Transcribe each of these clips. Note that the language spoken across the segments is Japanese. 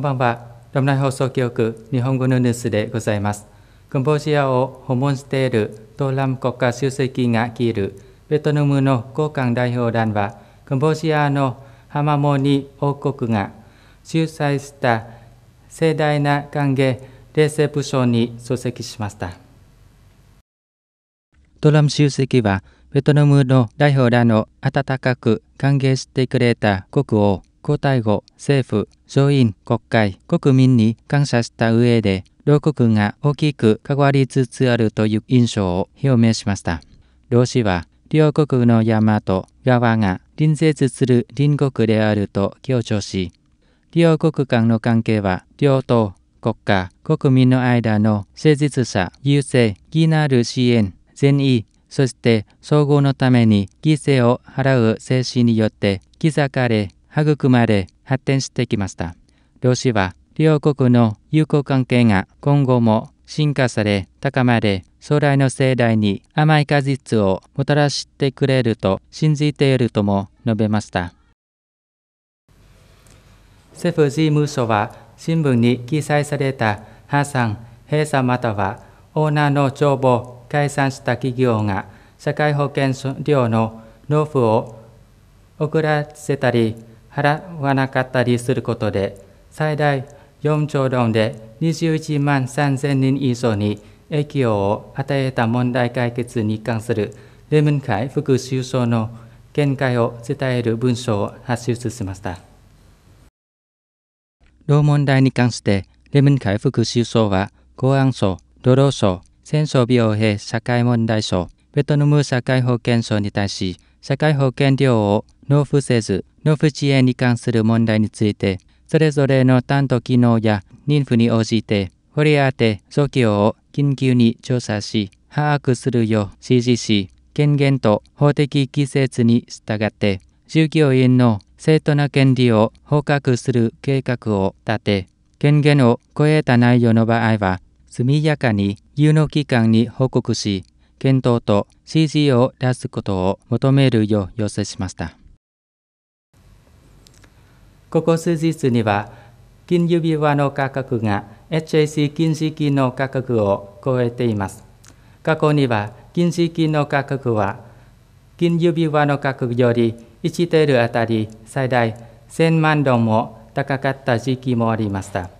こんばんは。ロムナイ放送局日本語のニュースでございます。カンボジアを訪問している東南国家主席が率いるベトナムの高官代表団は、カンボジアのハマモニ王国が主催した盛大な歓迎レセプションに出席しました。トランプ主席はベトナムの代表団を温かく歓迎してくれた国王皇太后、政府、上院、国会、国民に感謝した上で、両国が大きく関わりつつあるという印象を表明しました。老子は、両国の山と川が隣接する隣国であると強調し、両国間の関係は、両党、国家、国民の間の誠実さ、優勢、義なる支援、善意、そして総合のために犠牲を払う精神によって刻かれ育まれ発展してきました。量子は両国の友好関係が今後も進化され高まれ将来の世代に甘い果実をもたらしてくれると信じているとも述べました政府事務所は新聞に記載された破産閉鎖またはオーナーの帳簿解散した企業が社会保険料の納付を遅らせたり払わなかったりすることで、最大4兆ドンで21万3000人以上に影響を与えた問題解決に関するレムン会副首相の見解を伝える文章を発出しました。労問題に関して、レムン会副首相は、公安省、労働省、戦争病兵社会問題省、ベトナム社会保険省に対し、社会保険料を納付せず、納付遅延に関する問題について、それぞれの担当機能や妊婦に応じて、掘り当て、状況を緊急に調査し、把握するよう指示し、権限と法的規節に従って、従業員の正当な権利を捕獲する計画を立て、権限を超えた内容の場合は、速やかに有能機関に報告し、検討と指示を出すことを求めるよう要請しました。ここ数日には、金指輪の価格が HAC 金式の価格を超えています。過去には、金式の価格は、金指輪の価格より1テールあたり最大1000万ドンも高かった時期もありました。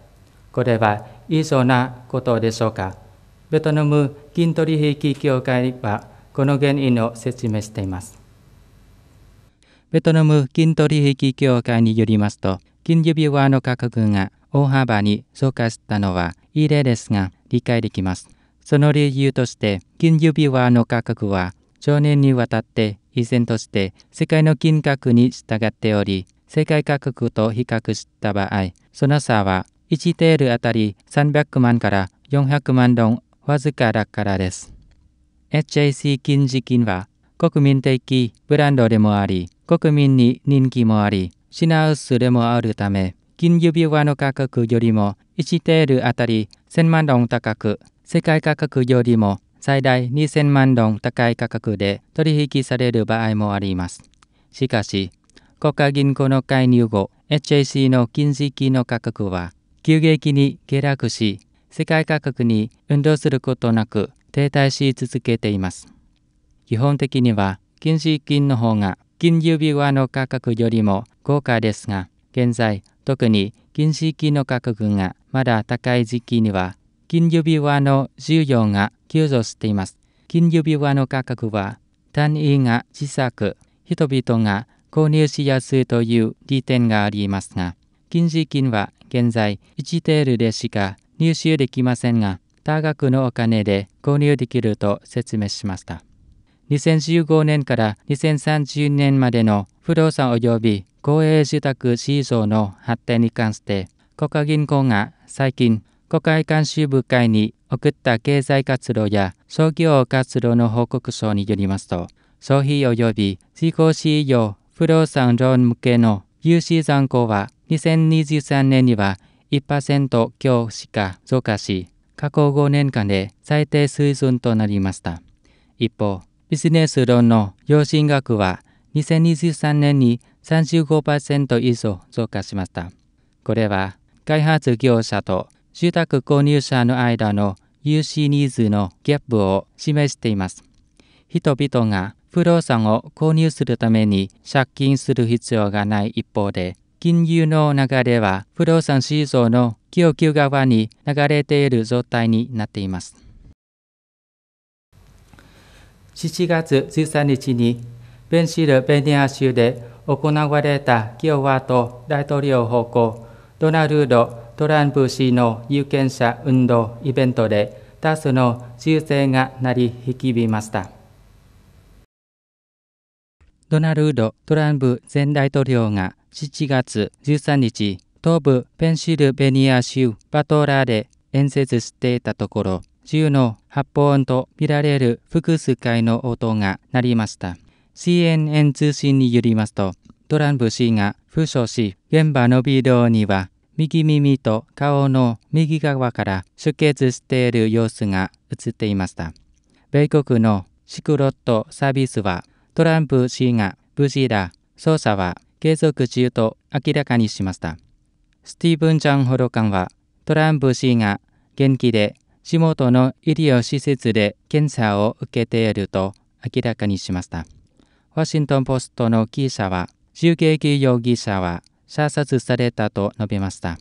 これは異常なことでしょうか。ベトナム金取引協会はこの原因を説明しています。ベトナム金取引協会によりますと、金指輪の価格が大幅に増加したのはいい例ですが、理解できます。その理由として、金指輪の価格は、常年にわたって依然として世界の金額に従っており、世界価格と比較した場合、その差は1テールあたり300万から400万ドンわずかだからです。HJC 金次金は国民的ブランドでもあり、国民に人気もあり、品薄でもあるため、金指輪の価格よりも1テールあたり1000万ドン高く、世界価格よりも最大2000万ドン高い価格で取引される場合もあります。しかし、国家銀行の介入後、HAC の金時期の価格は急激に下落し、世界価格に運動することなく停滞し続けています。基本的には禁止金の方が金指輪の価格よりも高価ですが、現在、特に金止金の価格がまだ高い時期には、金指輪の需要が急増しています。金指輪の価格は単位が小さく、人々が購入しやすいという利点がありますが、金止金は現在1テールでしか入手できませんが、多額のお金で購入できると説明しました。2015年から2030年までの不動産及び公営住宅市場の発展に関して、国家銀行が最近、国会監修部会に送った経済活動や商業活動の報告書によりますと、消費及び自己使用不動産ローン向けの融資残高は2023年には1%強しか増加し、過去5年間で最低水準となりました。一方、ビジネス論の要進額は2023年に35%以上増加しました。これは開発業者と住宅購入者の間の融資ニーズのギャップを示しています。人々が不動産を購入するために借金する必要がない一方で、金融の流れは不動産市場の供給側に流れている状態になっています。7月13日にペンシルベニア州で行われた共和党大統領報告ドナルド・トランプ氏の有権者運動イベントで多数の修正が鳴り響きました。ドナルド・トランプ前大統領が7月13日、東部ペンシルベニア州バトラーで演説していたところ、銃の発砲音と見られる複数回の音が鳴りました。CNN 通信によりますと、トランプ氏が負傷し、現場のビデオには、右耳と顔の右側から出血している様子が映っていました。米国のシクロットサービスは、トランプ氏が無事だ、捜査は継続中と明らかにしました。スティーブン・ジャンロカンは、トランプ氏が元気で地元の医療施設で検査を受けていると明らかにしました。ワシントン・ポストの記者は、襲撃容疑者は射殺されたと述べました。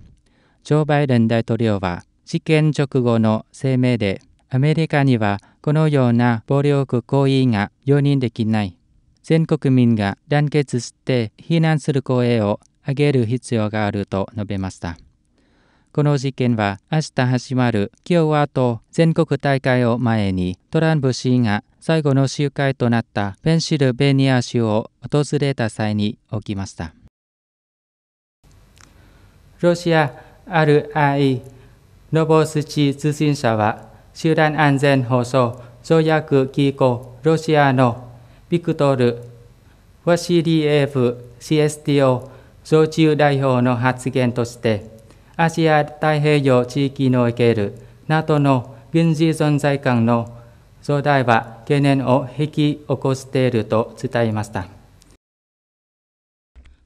ジョー・バイデン大統領は、事件直後の声明で、アメリカにはこのような暴力行為が容認できない。全国民が団結して非難する声を上げる必要があると述べました。この事件は明日始まる共和党全国大会を前にトランプ氏が最後の集会となったペンシルベニア州を訪れた際に起きました。ロシア RI ノボスチ通信社は集団安全保障条約機構ロシアのビクトル・ワシリエフ CSTO 常駐代表の発言としてアジア太平洋地域における NATO の軍事存在感の増大は懸念を引き起こしていると伝えました。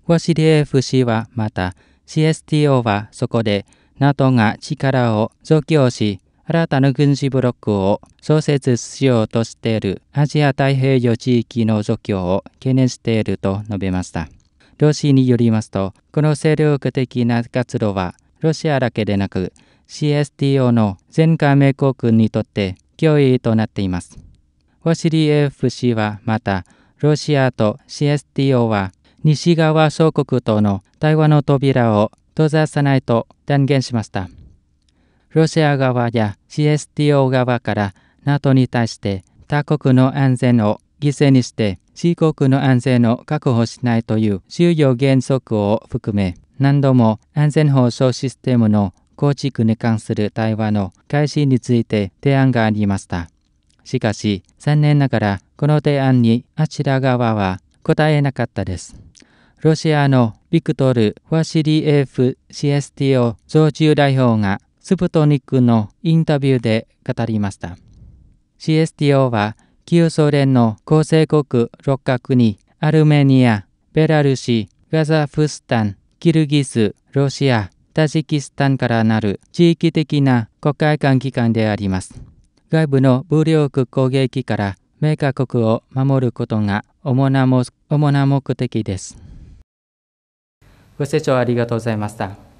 ワシリエフ氏はまた CSTO はそこで NATO が力を増強し新たな軍事ブロックを創設しようとしているアジア太平洋地域の除去を懸念していると述べました。両氏によりますと、この勢力的な活動はロシアだけでなく CSTO の全加盟国にとって脅威となっています。ワシリエフ氏はまた、ロシアと CSTO は西側諸国との対話の扉を閉ざさないと断言しました。ロシア側や CSTO 側から NATO に対して他国の安全を犠牲にして C 国の安全を確保しないという重要原則を含め何度も安全保障システムの構築に関する対話の開始について提案がありました。しかし、残念ながらこの提案にあちら側は答えなかったです。ロシアのビクトル・ワシリエフ CSTO 常駐代表がスプトニックのインタビューで語りました。CSTO は旧ソ連の構成国6角にアルメニア、ベラルシ、ガザフスタン、キルギス、ロシア、タジキスタンからなる地域的な国会間機関であります。外部の武力攻撃から明カ国を守ることが主な主な目的です。ご清聴ありがとうございました。